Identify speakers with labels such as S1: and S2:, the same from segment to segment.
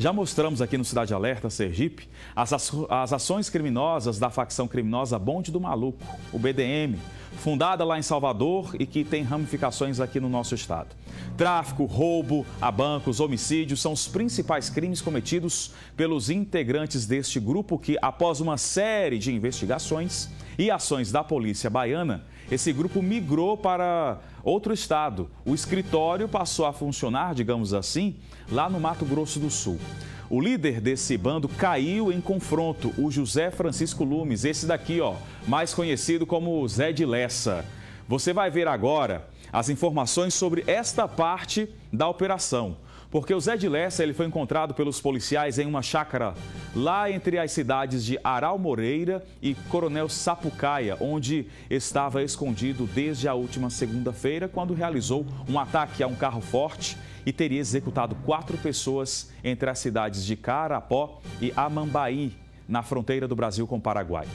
S1: Já mostramos aqui no Cidade Alerta, Sergipe, as, as ações criminosas da facção criminosa Bonde do Maluco, o BDM, fundada lá em Salvador e que tem ramificações aqui no nosso estado. Tráfico, roubo a bancos, homicídios são os principais crimes cometidos pelos integrantes deste grupo que, após uma série de investigações e ações da polícia baiana, esse grupo migrou para outro estado. O escritório passou a funcionar, digamos assim, lá no Mato Grosso do Sul. O líder desse bando caiu em confronto, o José Francisco Lumes, esse daqui, ó, mais conhecido como Zé de Lessa. Você vai ver agora as informações sobre esta parte da operação porque o Zé de Lessa ele foi encontrado pelos policiais em uma chácara lá entre as cidades de Aral Moreira e Coronel Sapucaia, onde estava escondido desde a última segunda-feira, quando realizou um ataque a um carro forte e teria executado quatro pessoas entre as cidades de Carapó e Amambaí, na fronteira do Brasil com o Paraguai.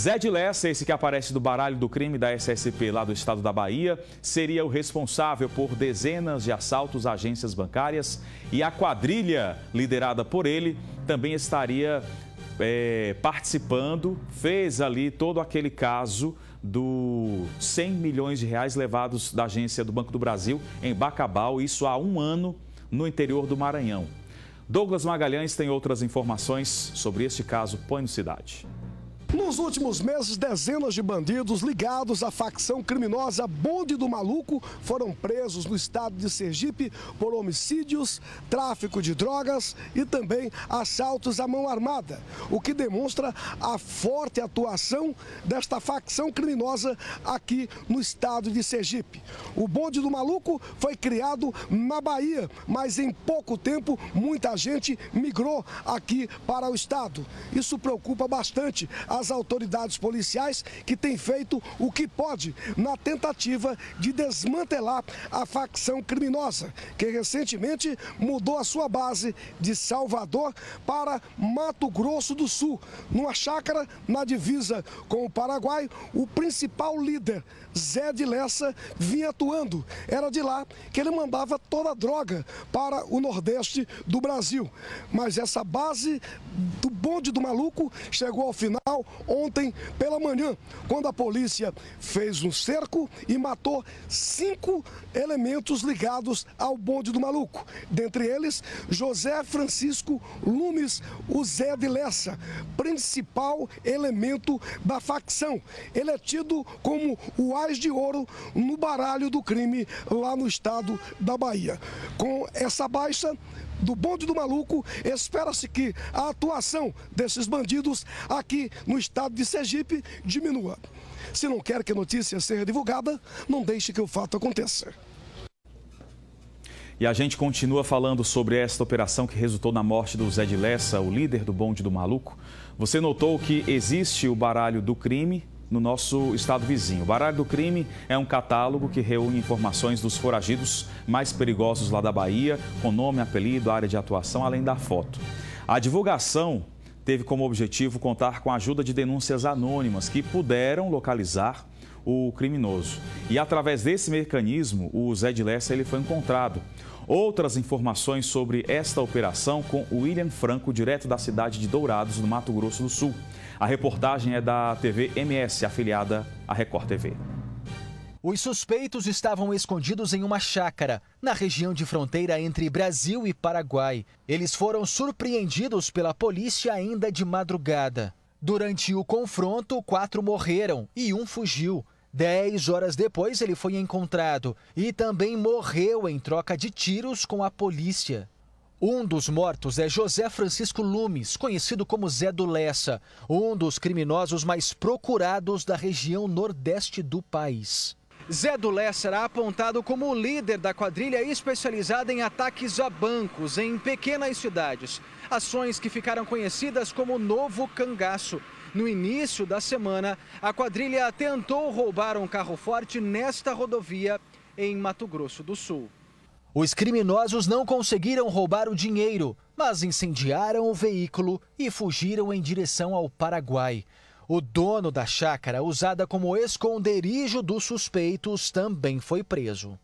S1: Zé de Lessa, esse que aparece do baralho do crime da SSP lá do estado da Bahia, seria o responsável por dezenas de assaltos a agências bancárias e a quadrilha liderada por ele também estaria é, participando, fez ali todo aquele caso do 100 milhões de reais levados da agência do Banco do Brasil em Bacabal, isso há um ano no interior do Maranhão. Douglas Magalhães tem outras informações sobre este caso Põe no Cidade.
S2: Nos últimos meses, dezenas de bandidos ligados à facção criminosa Bonde do Maluco foram presos no estado de Sergipe por homicídios, tráfico de drogas e também assaltos à mão armada, o que demonstra a forte atuação desta facção criminosa aqui no estado de Sergipe. O Bonde do Maluco foi criado na Bahia, mas em pouco tempo muita gente migrou aqui para o estado. Isso preocupa bastante a às autoridades policiais que têm feito o que pode na tentativa de desmantelar a facção criminosa, que recentemente mudou a sua base de Salvador para Mato Grosso do Sul, numa chácara na divisa com o Paraguai, o principal líder, Zé de Lessa, vinha atuando. Era de lá que ele mandava toda a droga para o Nordeste do Brasil. Mas essa base do bonde do maluco chegou ao final ontem pela manhã, quando a polícia fez um cerco e matou cinco elementos ligados ao bonde do maluco. Dentre eles, José Francisco Lumes, o Zé de Lessa, principal elemento da facção. Ele é tido como o as de ouro no baralho do crime lá no estado da Bahia. Com essa baixa, do bonde do maluco, espera-se que a atuação desses bandidos aqui no estado de Sergipe diminua. Se não quer que a notícia seja divulgada, não deixe que o fato aconteça.
S1: E a gente continua falando sobre esta operação que resultou na morte do Zé de Lessa, o líder do bonde do maluco. Você notou que existe o baralho do crime no nosso estado vizinho. O Baralho do Crime é um catálogo que reúne informações dos foragidos mais perigosos lá da Bahia, com nome, apelido, área de atuação, além da foto. A divulgação teve como objetivo contar com a ajuda de denúncias anônimas que puderam localizar o criminoso. E através desse mecanismo, o Zé de Lessa ele foi encontrado. Outras informações sobre esta operação com William Franco, direto da cidade de Dourados, no Mato Grosso do Sul. A reportagem é da TV MS, afiliada à Record TV.
S3: Os suspeitos estavam escondidos em uma chácara, na região de fronteira entre Brasil e Paraguai. Eles foram surpreendidos pela polícia ainda de madrugada. Durante o confronto, quatro morreram e um fugiu. Dez horas depois, ele foi encontrado e também morreu em troca de tiros com a polícia. Um dos mortos é José Francisco Lumes, conhecido como Zé do Lessa, um dos criminosos mais procurados da região nordeste do país. Zé Lé será apontado como o líder da quadrilha especializada em ataques a bancos em pequenas cidades. Ações que ficaram conhecidas como Novo Cangaço. No início da semana, a quadrilha tentou roubar um carro forte nesta rodovia em Mato Grosso do Sul. Os criminosos não conseguiram roubar o dinheiro, mas incendiaram o veículo e fugiram em direção ao Paraguai. O dono da chácara, usada como esconderijo dos suspeitos, também foi preso.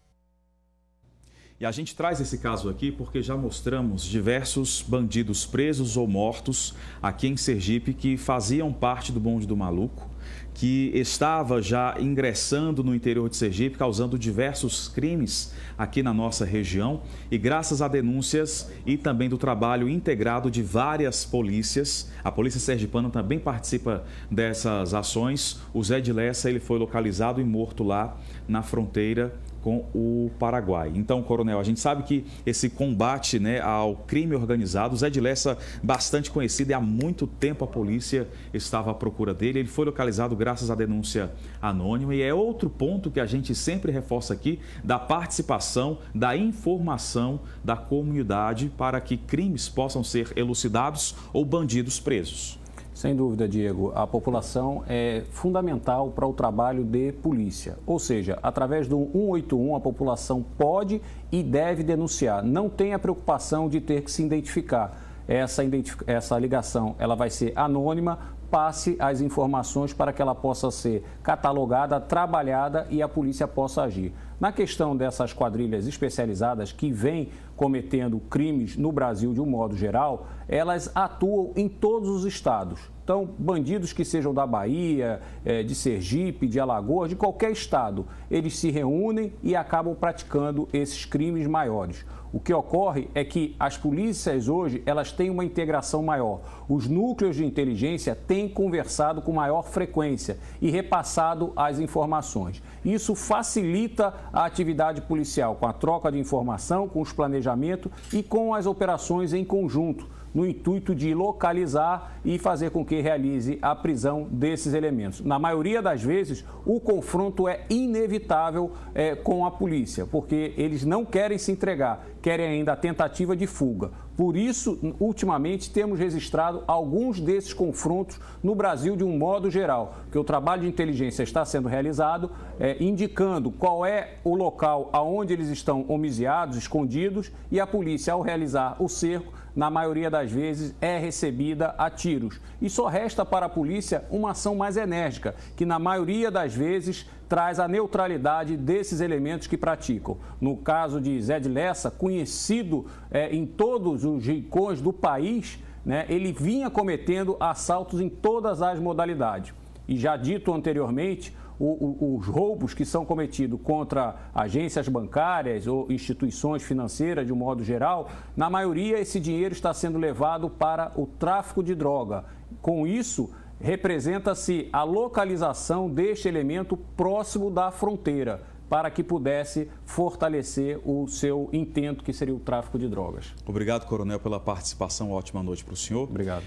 S1: E a gente traz esse caso aqui porque já mostramos diversos bandidos presos ou mortos aqui em Sergipe que faziam parte do bonde do maluco que estava já ingressando no interior de Sergipe, causando diversos crimes aqui na nossa região. E graças a denúncias e também do trabalho integrado de várias polícias, a Polícia Sergipana também participa dessas ações. O Zé de Lessa ele foi localizado e morto lá na fronteira com o Paraguai. Então, coronel, a gente sabe que esse combate né, ao crime organizado, Zé de Lessa, bastante conhecido, e há muito tempo a polícia estava à procura dele. Ele foi localizado graças à denúncia anônima e é outro ponto que a gente sempre reforça aqui da participação, da informação da comunidade para que crimes possam ser elucidados ou bandidos presos. Sem dúvida, Diego, a
S4: população é fundamental para o trabalho de polícia. Ou seja, através do 181, a população pode e deve denunciar. Não tem a preocupação de ter que se identificar essa, essa ligação ela vai ser anônima, passe as informações para que ela possa ser catalogada, trabalhada e a polícia possa agir. Na questão dessas quadrilhas especializadas que vêm cometendo crimes no Brasil de um modo geral, elas atuam em todos os estados. Então, bandidos que sejam da Bahia, eh, de Sergipe, de Alagoas, de qualquer estado, eles se reúnem e acabam praticando esses crimes maiores. O que ocorre é que as polícias hoje, elas têm uma integração maior. Os núcleos de inteligência têm conversado com maior frequência e repassado as informações. Isso facilita a atividade policial com a troca de informação, com os planejamentos e com as operações em conjunto no intuito de localizar e fazer com que realize a prisão desses elementos. Na maioria das vezes, o confronto é inevitável é, com a polícia, porque eles não querem se entregar, querem ainda a tentativa de fuga por isso, ultimamente, temos registrado alguns desses confrontos no Brasil de um modo geral, que o trabalho de inteligência está sendo realizado, é, indicando qual é o local aonde eles estão homiziados, escondidos, e a polícia, ao realizar o cerco, na maioria das vezes é recebida a tiros. E só resta para a polícia uma ação mais enérgica, que na maioria das vezes traz a neutralidade desses elementos que praticam. No caso de Zé de Lessa, conhecido é, em todos os rincões do país, né, ele vinha cometendo assaltos em todas as modalidades. E já dito anteriormente, o, o, os roubos que são cometidos contra agências bancárias ou instituições financeiras de um modo geral, na maioria esse dinheiro está sendo levado para o tráfico de droga. Com isso, representa-se a localização deste elemento próximo da fronteira, para que pudesse fortalecer o seu intento, que seria o tráfico de drogas. Obrigado, Coronel, pela participação. Ótima noite para o senhor. Obrigado.